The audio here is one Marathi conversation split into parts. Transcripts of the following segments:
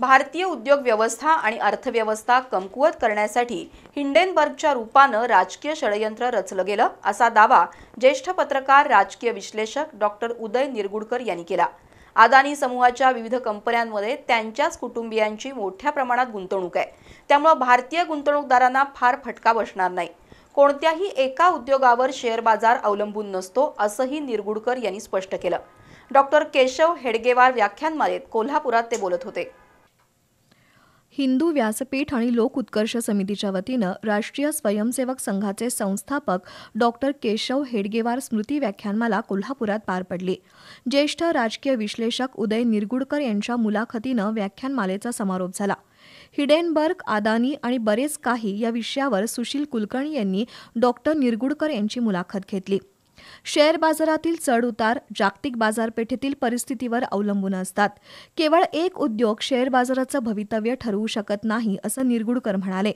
भारतीय उद्योग व्यवस्था आणि अर्थव्यवस्था कमकुवत करण्यासाठी हिंडेनबर्गच्या रूपानं राजकीय षडयंत्र रचलं गेलं असा दावा ज्येष्ठ पत्रकार राजकीय विश्लेषक डॉक्टर उदय निरगुडकर यांनी केला अदानी समूहाच्या विविध कंपन्यांमध्ये त्यांच्याच कुटुंबियांची मोठ्या प्रमाणात गुंतवणूक आहे त्यामुळं भारतीय गुंतवणूकदारांना फार फटका बसणार नाही कोणत्याही एका उद्योगावर शेअर बाजार अवलंबून नसतो असंही निरगुडकर यांनी स्पष्ट केलं डॉक्टर केशव हेडगेवार व्याख्यानमालेत कोल्हापुरात ते बोलत होते हिंदू व्यासपीठ आणि लोक उत्कर्ष समितीच्या वतीनं राष्ट्रीय स्वयंसेवक संघाचे संस्थापक डॉक्टर केशव हेडगेवार स्मृती व्याख्यानमाला कोल्हापुरात पार पडली ज्येष्ठ राजकीय विश्लेषक उदय निरगुडकर यांच्या मुलाखतीनं व्याख्यानमालेचा समारोप झाला हिडेनबर्ग आदानी आणि बरेच काही या विषयावर सुशील कुलकर्णी यांनी डॉक्टर निरगुडकर यांची मुलाखत घेतली शेअर बाजारातील चढउतार जागतिक बाजारपेठेतील परिस्थितीवर अवलंबून असतात केवळ एक उद्योग शेअर बाजाराचं भवितव्य ठरवू शकत नाही असं निरगुडकर म्हणाले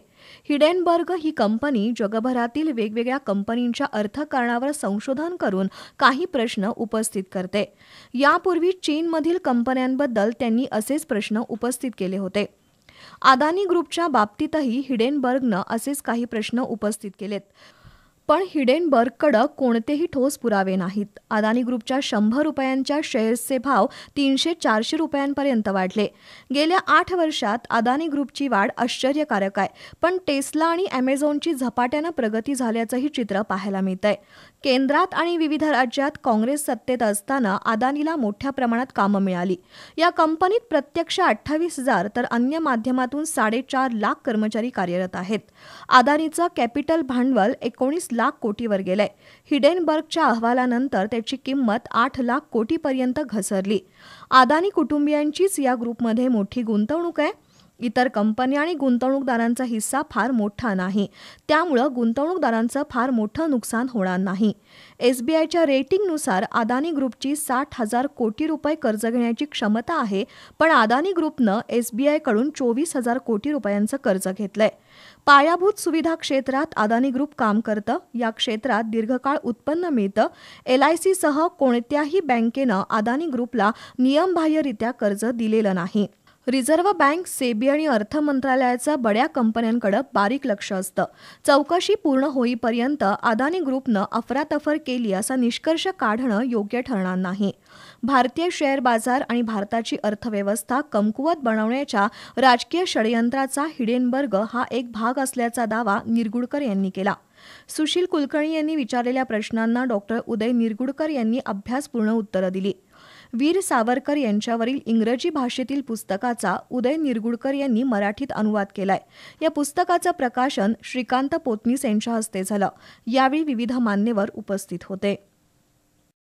हिडेनबर्ग ही कंपनी जगभरातील वेगवेगळ्या कंपनींच्या अर्थकारणावर संशोधन करून काही प्रश्न उपस्थित करते यापूर्वी चीनमधील कंपन्यांबद्दल त्यांनी असेच प्रश्न उपस्थित केले होते अदानी ग्रुपच्या बाबतीतही हिडेनबर्गनं असेच काही प्रश्न उपस्थित केलेत पण हिडेनबर्गकडं कोणतेही ठोस पुरावे नाहीत अदानी ग्रुपच्या शंभर रुपयांच्या शेअर्सचे भाव तीनशे चारशे रुपयांपर्यंत वाढले गेल्या आठ वर्षात अदानी ग्रुपची वाढ आश्चर्यकारक आहे पण टेस्ला आणि अमेझॉनची झपाट्यानं प्रगती झाल्याचंही चित्र पाहायला मिळतंय केंद्रात आणि विविध राज्यात काँग्रेस सत्तेत असताना अदानीला मोठ्या प्रमाणात कामं मिळाली या कंपनीत प्रत्यक्ष अठ्ठावीस हजार तर अन्य माध्यमातून साडेचार लाख कर्मचारी कार्यरत आहेत अदानीचं कॅपिटल भांडवल एकोणीस लाख कोटीवर गेले हिडेनबर्गच्या अहवालानंतर त्याची किंमत आठ लाख कोटीपर्यंत घसरली अदानी कुटुंबियांचीच या ग्रुपमध्ये मोठी गुंतवणूक आहे इतर कंपन्या आणि गुंतवणूकदारांचा हिस्सा फार मोठा नाही त्यामुळं गुंतवणूकदारांचं फार मोठं नुकसान होणार नाही एसबीआयच्या रेटिंगनुसार अदानी ग्रुपची साठ हजार कोटी रुपये कर्ज घेण्याची क्षमता आहे पण अदानी ग्रुपनं एसबीआयकडून चोवीस हजार कोटी रुपयांचं कर्ज घेतलंय पायाभूत सुविधा क्षेत्रात अदानी ग्रुप काम करतं या क्षेत्रात दीर्घकाळ उत्पन्न मिळतं एल आय सीसह कोणत्याही बँकेनं अदानी ग्रुपला नियमबाह्यरित्या कर्ज दिलेलं नाही रिझर्व्ह बँक सेबी आणि अर्थ मंत्रालयाचं बड्या कंपन्यांकडे बारीक लक्ष असतं चौकशी पूर्ण होईपर्यंत अदानी ग्रुपनं अफरातफर केली असा निष्कर्ष काढणं योग्य ठरणार नाही भारतीय शेअर बाजार आणि भारताची अर्थव्यवस्था कमकुवत बनवण्याच्या राजकीय षडयंत्राचा हिडेनबर्ग हा एक भाग असल्याचा दावा निरगुडकर यांनी केला सुशील कुलकर्णी यांनी विचारलेल्या प्रश्नांना डॉक्टर उदय निरगुडकर यांनी अभ्यासपूर्ण उत्तरं दिली वीर सावरकर यांच्यावरील इंग्रजी भाषेतील पुस्तकाचा उदय निरगुडकर यांनी मराठीत अनुवाद केलाय या पुस्तकाचं प्रकाशन श्रीकांत पोतनीस यांच्या हस्ते झालं यावेळी विविध मान्यवर उपस्थित होते